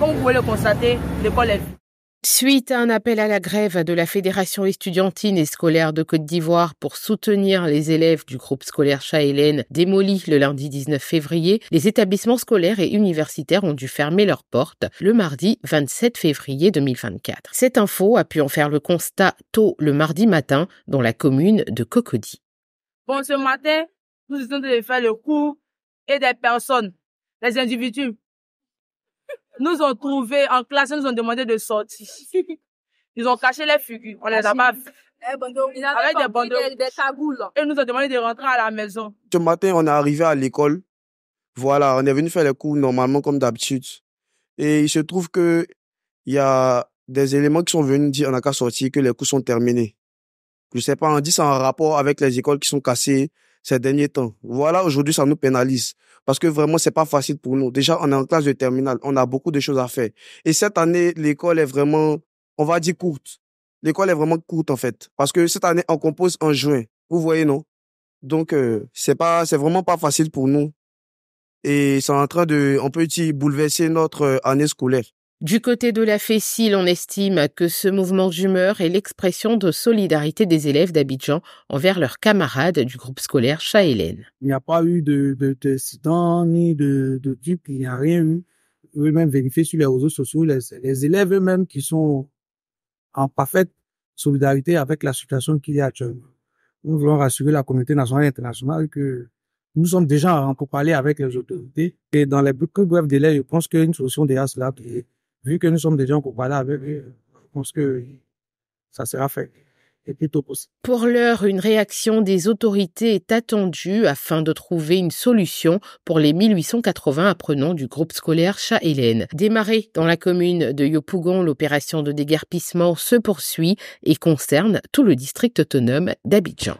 Comme vous pouvez le constater, l'école est Suite à un appel à la grève de la Fédération estudiantine et scolaire de Côte d'Ivoire pour soutenir les élèves du groupe scolaire Chahélène démoli le lundi 19 février, les établissements scolaires et universitaires ont dû fermer leurs portes le mardi 27 février 2024. Cette info a pu en faire le constat tôt le mardi matin dans la commune de Cocody. Bon, ce matin, nous essayons de faire le coup et des personnes, des individus nous ont trouvé, en classe, ils nous ont demandé de sortir. Ils ont caché les figures. On les a pas vus. Eh, avec des bandeaux. ils nous ont demandé de rentrer à la maison. Ce matin, on est arrivé à l'école. Voilà, on est venu faire les cours normalement comme d'habitude. Et il se trouve que il y a des éléments qui sont venus dire qu'on n'a qu'à sortir que les cours sont terminés. Je sais pas, on dit ça en rapport avec les écoles qui sont cassées, ces derniers temps. Voilà, aujourd'hui, ça nous pénalise. Parce que vraiment, c'est pas facile pour nous. Déjà, on est en classe de terminale. On a beaucoup de choses à faire. Et cette année, l'école est vraiment, on va dire courte. L'école est vraiment courte, en fait. Parce que cette année, on compose en juin. Vous voyez, non? Donc, euh, c'est pas, c'est vraiment pas facile pour nous. Et c'est en train de, on peut dire, bouleverser notre euh, année scolaire. Du côté de la Fécile, on estime que ce mouvement d'humeur est l'expression de solidarité des élèves d'Abidjan envers leurs camarades du groupe scolaire Chahélène. Il n'y a pas eu de, de, ni de, de dupe, il n'y a rien eu. Eux-mêmes vérifier sur les réseaux sociaux, les, élèves eux-mêmes qui sont en parfaite solidarité avec la situation qu'il y a actuellement. Nous voulons rassurer la communauté nationale et internationale que nous sommes déjà en parler avec les autorités et dans les plus brefs délais, je pense qu'une solution derrière cela est vu que nous sommes des gens pour euh, parler je pense que ça sera fait. Et plutôt possible. Pour l'heure, une réaction des autorités est attendue afin de trouver une solution pour les 1880 apprenants du groupe scolaire Chat-Hélène. Démarré dans la commune de Yopougon, l'opération de déguerpissement se poursuit et concerne tout le district autonome d'Abidjan.